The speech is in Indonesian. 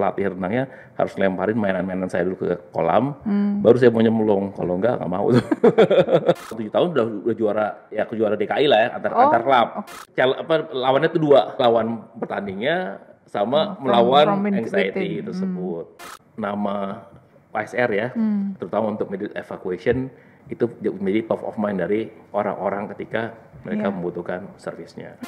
pelatih renangnya harus lemparin mainan-mainan saya dulu ke kolam, hmm. baru saya mau nyemplung. Kalau enggak nggak mau tuh. Tujuh tahun udah, udah juara ya aku juara DKI lah ya antar oh. antar klub. Cal, apa lawannya tuh dua, lawan pertandingnya sama oh, melawan anxiety tersebut. Nama PSR ya, hmm. terutama untuk medical evacuation itu menjadi top of mind dari orang-orang ketika mereka yeah. membutuhkan servisnya.